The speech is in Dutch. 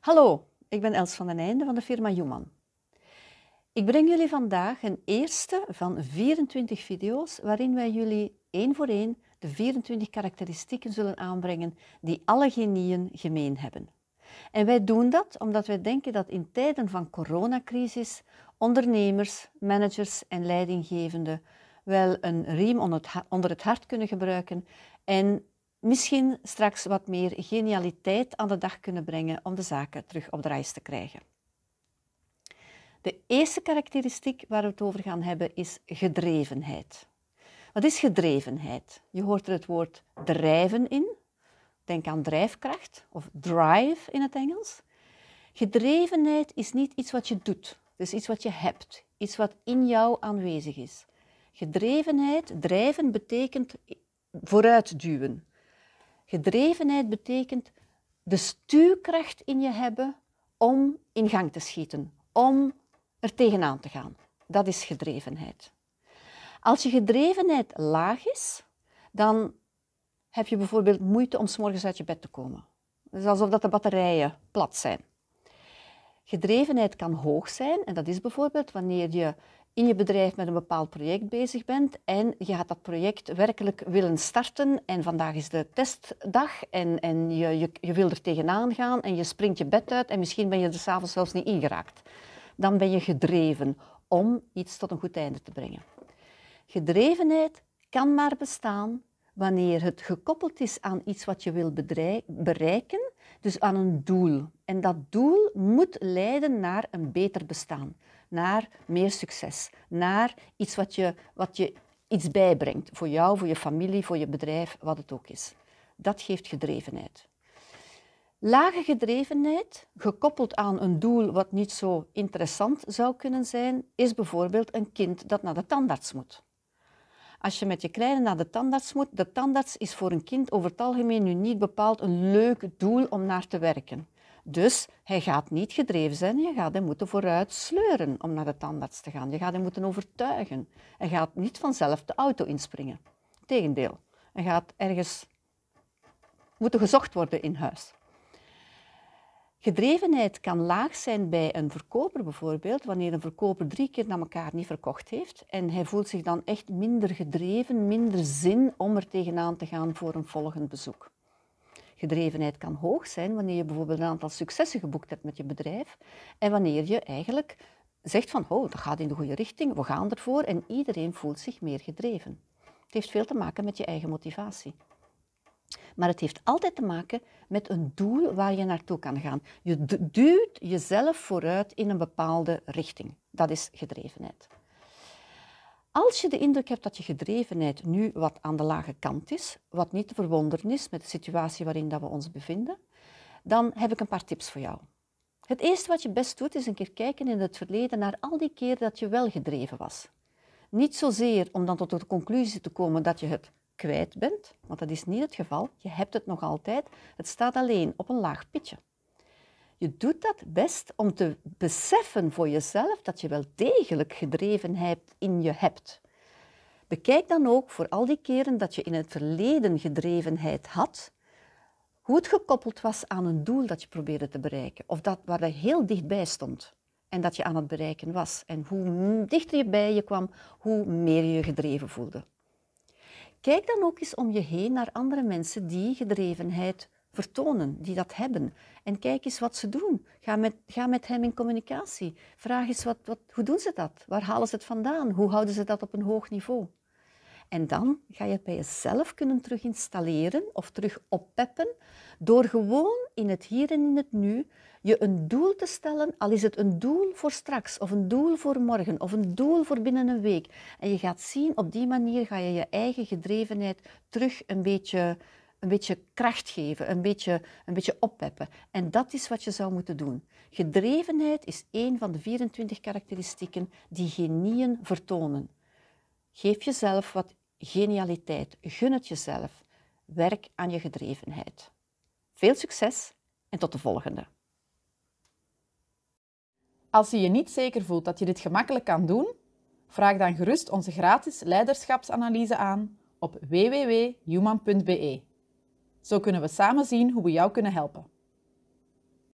Hallo, ik ben Els van den Einde van de firma Juman. Ik breng jullie vandaag een eerste van 24 video's waarin wij jullie één voor één de 24 karakteristieken zullen aanbrengen die alle genieën gemeen hebben. En wij doen dat omdat wij denken dat in tijden van coronacrisis ondernemers, managers en leidinggevenden wel een riem onder het hart kunnen gebruiken en misschien straks wat meer genialiteit aan de dag kunnen brengen om de zaken terug op de reis te krijgen. De eerste karakteristiek waar we het over gaan hebben is gedrevenheid. Wat is gedrevenheid? Je hoort er het woord drijven in. Denk aan drijfkracht of drive in het Engels. Gedrevenheid is niet iets wat je doet, het is iets wat je hebt, iets wat in jou aanwezig is. Gedrevenheid, drijven betekent vooruitduwen, Gedrevenheid betekent de stuurkracht in je hebben om in gang te schieten, om er tegenaan te gaan. Dat is gedrevenheid. Als je gedrevenheid laag is, dan heb je bijvoorbeeld moeite om s uit je bed te komen. alsof dat de batterijen plat zijn. Gedrevenheid kan hoog zijn en dat is bijvoorbeeld wanneer je in je bedrijf met een bepaald project bezig bent en je gaat dat project werkelijk willen starten en vandaag is de testdag en, en je, je, je wil er tegenaan gaan en je springt je bed uit en misschien ben je er s'avonds zelfs niet ingeraakt. Dan ben je gedreven om iets tot een goed einde te brengen. Gedrevenheid kan maar bestaan wanneer het gekoppeld is aan iets wat je wil bereiken, dus aan een doel. En dat doel moet leiden naar een beter bestaan naar meer succes, naar iets wat je, wat je iets bijbrengt voor jou, voor je familie, voor je bedrijf, wat het ook is. Dat geeft gedrevenheid. Lage gedrevenheid, gekoppeld aan een doel wat niet zo interessant zou kunnen zijn, is bijvoorbeeld een kind dat naar de tandarts moet. Als je met je kleine naar de tandarts moet, de tandarts is voor een kind over het algemeen nu niet bepaald een leuk doel om naar te werken. Dus hij gaat niet gedreven zijn, je gaat hem moeten vooruit sleuren om naar de tandarts te gaan. Je gaat hem moeten overtuigen. Hij gaat niet vanzelf de auto inspringen. Tegendeel, hij gaat ergens moeten gezocht worden in huis. Gedrevenheid kan laag zijn bij een verkoper bijvoorbeeld, wanneer een verkoper drie keer na elkaar niet verkocht heeft en hij voelt zich dan echt minder gedreven, minder zin om er tegenaan te gaan voor een volgend bezoek. Gedrevenheid kan hoog zijn wanneer je bijvoorbeeld een aantal successen geboekt hebt met je bedrijf en wanneer je eigenlijk zegt van, oh, dat gaat in de goede richting, we gaan ervoor en iedereen voelt zich meer gedreven. Het heeft veel te maken met je eigen motivatie. Maar het heeft altijd te maken met een doel waar je naartoe kan gaan. Je duwt jezelf vooruit in een bepaalde richting. Dat is gedrevenheid. Als je de indruk hebt dat je gedrevenheid nu wat aan de lage kant is, wat niet te verwonderen is met de situatie waarin dat we ons bevinden, dan heb ik een paar tips voor jou. Het eerste wat je best doet is een keer kijken in het verleden naar al die keren dat je wel gedreven was. Niet zozeer om dan tot de conclusie te komen dat je het kwijt bent, want dat is niet het geval. Je hebt het nog altijd. Het staat alleen op een laag pitje je doet dat best om te beseffen voor jezelf dat je wel degelijk gedrevenheid in je hebt. Bekijk dan ook voor al die keren dat je in het verleden gedrevenheid had, hoe het gekoppeld was aan een doel dat je probeerde te bereiken, of dat waar je heel dichtbij stond en dat je aan het bereiken was. En hoe dichter je bij je kwam, hoe meer je je gedreven voelde. Kijk dan ook eens om je heen naar andere mensen die gedrevenheid vertonen, die dat hebben. En kijk eens wat ze doen. Ga met, ga met hem in communicatie. Vraag eens, wat, wat, hoe doen ze dat? Waar halen ze het vandaan? Hoe houden ze dat op een hoog niveau? En dan ga je het bij jezelf kunnen terug installeren of terug oppeppen door gewoon in het hier en in het nu je een doel te stellen, al is het een doel voor straks of een doel voor morgen of een doel voor binnen een week. En je gaat zien, op die manier ga je je eigen gedrevenheid terug een beetje een beetje kracht geven, een beetje, een beetje oppeppen. En dat is wat je zou moeten doen. Gedrevenheid is één van de 24 karakteristieken die genieën vertonen. Geef jezelf wat genialiteit, gun het jezelf. Werk aan je gedrevenheid. Veel succes en tot de volgende. Als je je niet zeker voelt dat je dit gemakkelijk kan doen, vraag dan gerust onze gratis leiderschapsanalyse aan op www.human.be. Zo kunnen we samen zien hoe we jou kunnen helpen.